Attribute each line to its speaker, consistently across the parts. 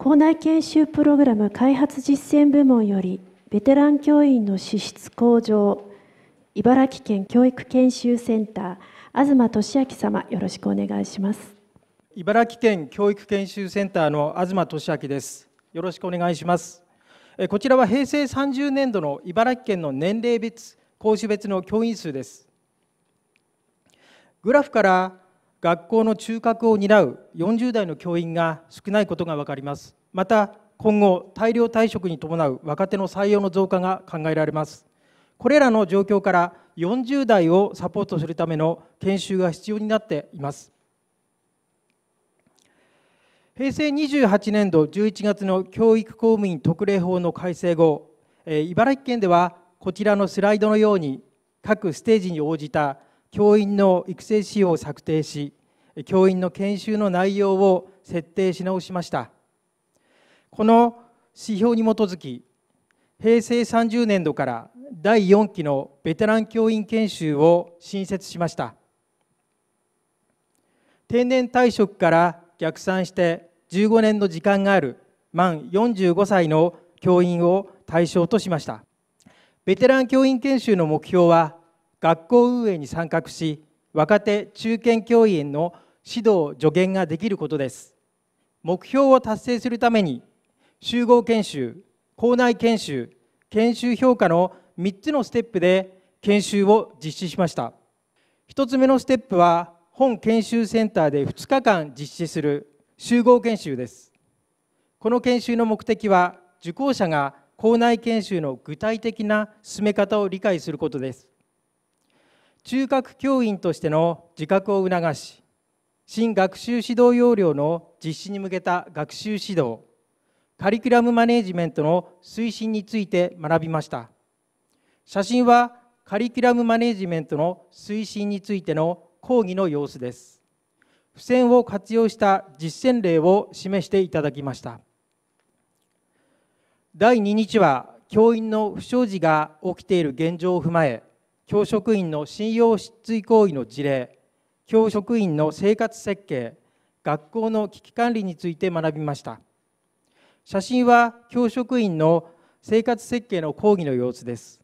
Speaker 1: 校内研修プログラム開発実践部門よりベテラン教員の資質向上茨城県教育研修センター東俊明様よろしくお願いします茨城県教育研修センターの東俊明ですよろしくお願いしますこちらは平成30年度の茨城県の年齢別講師別の教員数ですグラフから学校の中核を担う40代の教員が少ないことが分かりますまた今後大量退職に伴う若手の採用の増加が考えられますこれらの状況から40代をサポートするための研修が必要になっています平成28年度11月の教育公務員特例法の改正後茨城県ではこちらのスライドのように各ステージに応じた教員の育成仕様を策定し教員の研修の内容を設定し直しましたこの指標に基づき平成30年度から第4期のベテラン教員研修を新設しました定年退職から逆算して15年の時間がある満45歳の教員を対象としましたベテラン教員研修の目標は学校運営に参画し若手中堅教員の指導助言ができることです目標を達成するために集合研修校内研修研修評価の3つのステップで研修を実施しました1つ目のステップは本研修センターで2日間実施する集合研修ですこの研修の目的は受講者が校内研修の具体的な進め方を理解することです中核教員としての自覚を促し新学習指導要領の実施に向けた学習指導カリキュラムマネジメントの推進について学びました写真はカリキュラムマネジメントの推進についての講義の様子です付箋を活用した実践例を示していただきました第2日は教員の不祥事が起きている現状を踏まえ教職員の信用失墜行為の事例教職員の生活設計学校の危機管理について学びました写真は教職員の生活設計の講義の様子です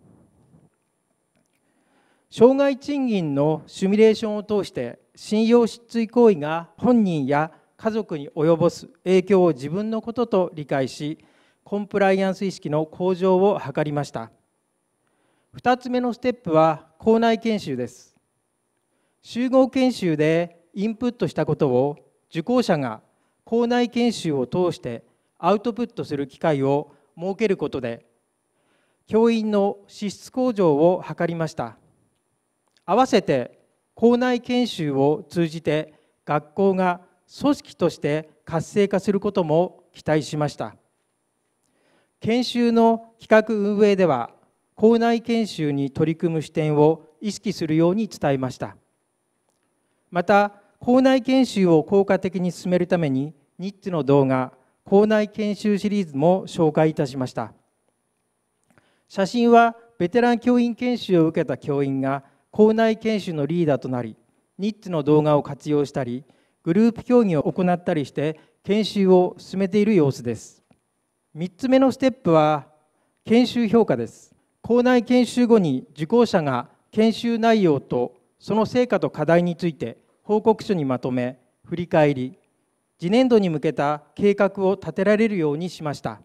Speaker 1: 障害賃金のシミュレーションを通して信用失墜行為が本人や家族に及ぼす影響を自分のことと理解しコンプライアンス意識の向上を図りました。2つ目のステップは校内研修です集合研修でインプットしたことを受講者が校内研修を通してアウトプットする機会を設けることで教員の資質向上を図りました合わせて校内研修を通じて学校が組織として活性化することも期待しました研修の企画運営では校内研修に取り組む視点を意識するように伝えましたまた校内研修を効果的に進めるためにニッチの動画校内研修シリーズも紹介いたしました写真はベテラン教員研修を受けた教員が校内研修のリーダーとなりニッチの動画を活用したりグループ協議を行ったりして研修を進めている様子です3つ目のステップは研修評価です校内研修後に受講者が研修内容とその成果と課題について報告書にまとめ振り返り次年度に向けた計画を立てられるようにしました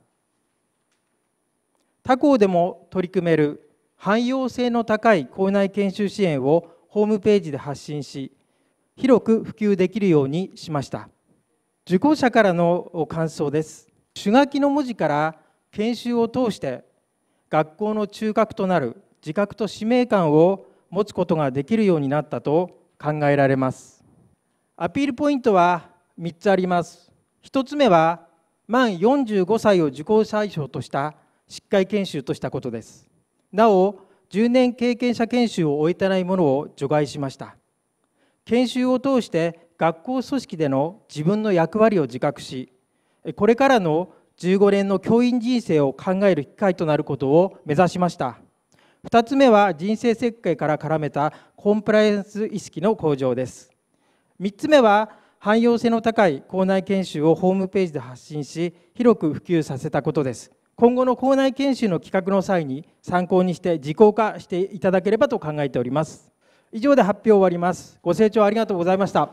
Speaker 1: 他校でも取り組める汎用性の高い校内研修支援をホームページで発信し広く普及できるようにしました受講者からの感想です手書きの文字から研修を通して学校の中核となる自覚と使命感を持つことができるようになったと考えられますアピールポイントは3つあります1つ目は満45歳を受講対象とした執会研修としたことですなお10年経験者研修を終えてないものを除外しました研修を通して学校組織での自分の役割を自覚しこれからの15年の教員人生を考える機会となることを目指しました2つ目は人生設計から絡めたコンプライアンス意識の向上です3つ目は汎用性の高い校内研修をホームページで発信し広く普及させたことです今後の校内研修の企画の際に参考にして実効化していただければと考えております以上で発表を終わりますご清聴ありがとうございました